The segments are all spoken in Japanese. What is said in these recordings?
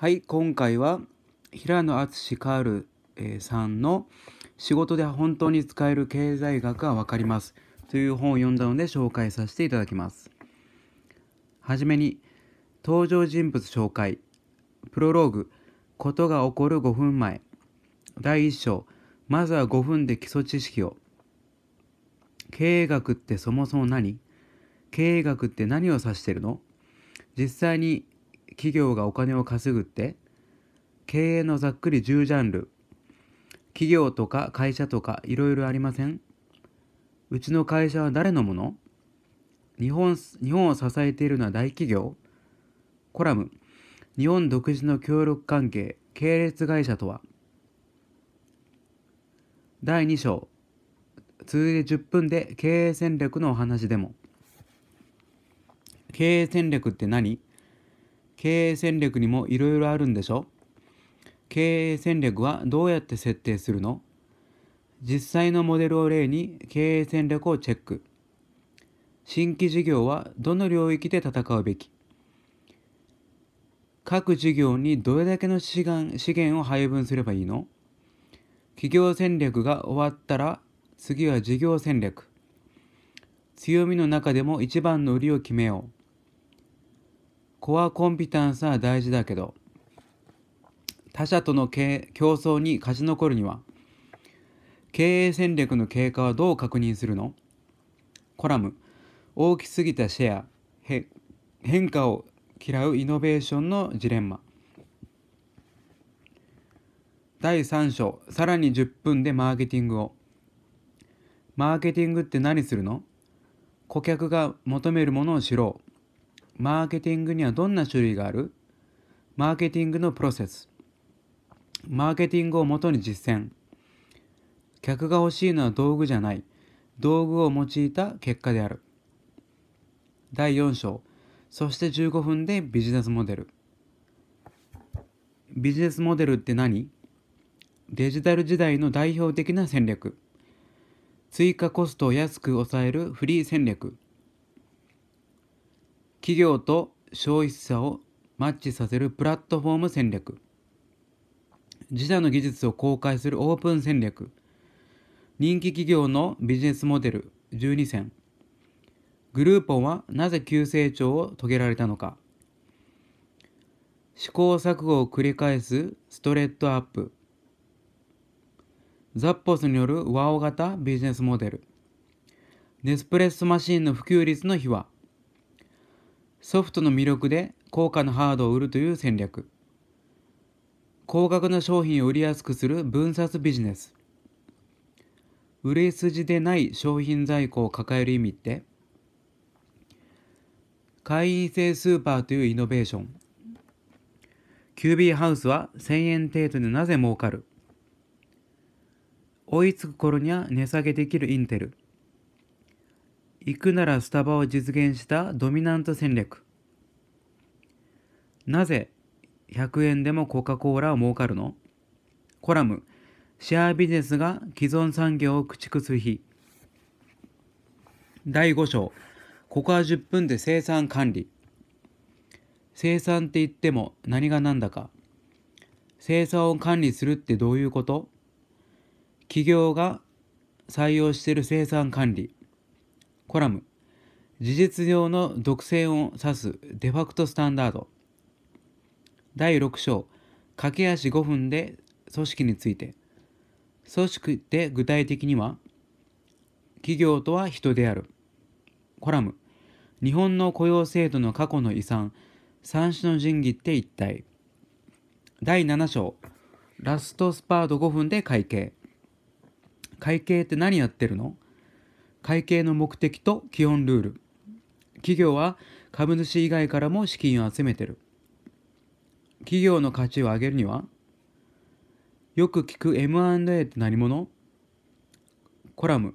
はい、今回は平野敦カール、さんの「仕事で本当に使える経済学が分かります」という本を読んだので紹介させていただきます。はじめに登場人物紹介プロローグ「ことが起こる5分前」第1章「まずは5分で基礎知識を」経営学ってそもそも何経営学って何を指してるの実際に企業がお金を稼ぐって経営のざっくり10ジャンル企業とか会社とかいろいろありませんうちの会社は誰のもの日本日本を支えているのは大企業コラム日本独自の協力関係系列会社とは第2章続いて10分で経営戦略のお話でも経営戦略って何経営戦略にもいろいろあるんでしょ経営戦略はどうやって設定するの実際のモデルを例に経営戦略をチェック新規事業はどの領域で戦うべき各事業にどれだけの資源資源を配分すればいいの企業戦略が終わったら次は事業戦略強みの中でも一番の売りを決めようコアコンピタンスは大事だけど他者との競争に勝ち残るには経営戦略の経過はどう確認するのコラム大きすぎたシェア変化を嫌うイノベーションのジレンマ第3章さらに10分でマーケティングをマーケティングって何するの顧客が求めるものを知ろうマーケティングにはどんな種類があるマーケティングのプロセス。マーケティングをもとに実践。客が欲しいのは道具じゃない。道具を用いた結果である。第4章。そして15分でビジネスモデル。ビジネスモデルって何デジタル時代の代表的な戦略。追加コストを安く抑えるフリー戦略。企業と消費者をマッチさせるプラットフォーム戦略自社の技術を公開するオープン戦略人気企業のビジネスモデル12選グルーポンはなぜ急成長を遂げられたのか試行錯誤を繰り返すストレッドアップザッポスによるワオ型ビジネスモデルネスプレッソマシンの普及率の秘話ソフトの魅力で高価なハードを売るという戦略高額な商品を売りやすくする分冊ビジネス売れ筋でない商品在庫を抱える意味って会員制スーパーというイノベーション QB ハウスは1000円程度でなぜ儲かる追いつく頃には値下げできるインテル行くならスタバを実現したドミナント戦略なぜ100円でもコカ・コーラを儲かるのコラムシェアビジネスが既存産業を駆逐する日第5章ここは10分で生産管理生産って言っても何が何だか生産を管理するってどういうこと企業が採用している生産管理コラム事実上の独占を指すデファクトスタンダード第6章駆け足5分で組織について組織って具体的には企業とは人であるコラム日本の雇用制度の過去の遺産三種の神器って一体第7章ラストスパート5分で会計会計って何やってるの会計の目的と基本ルール企業は株主以外からも資金を集めてる企業の価値を上げるにはよく聞く M&A って何者コラム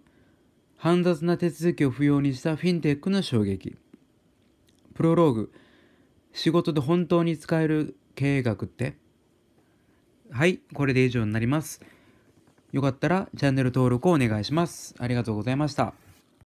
煩雑な手続きを不要にしたフィンテックの衝撃プロローグ仕事で本当に使える経営学ってはいこれで以上になりますよかったらチャンネル登録をお願いします。ありがとうございました。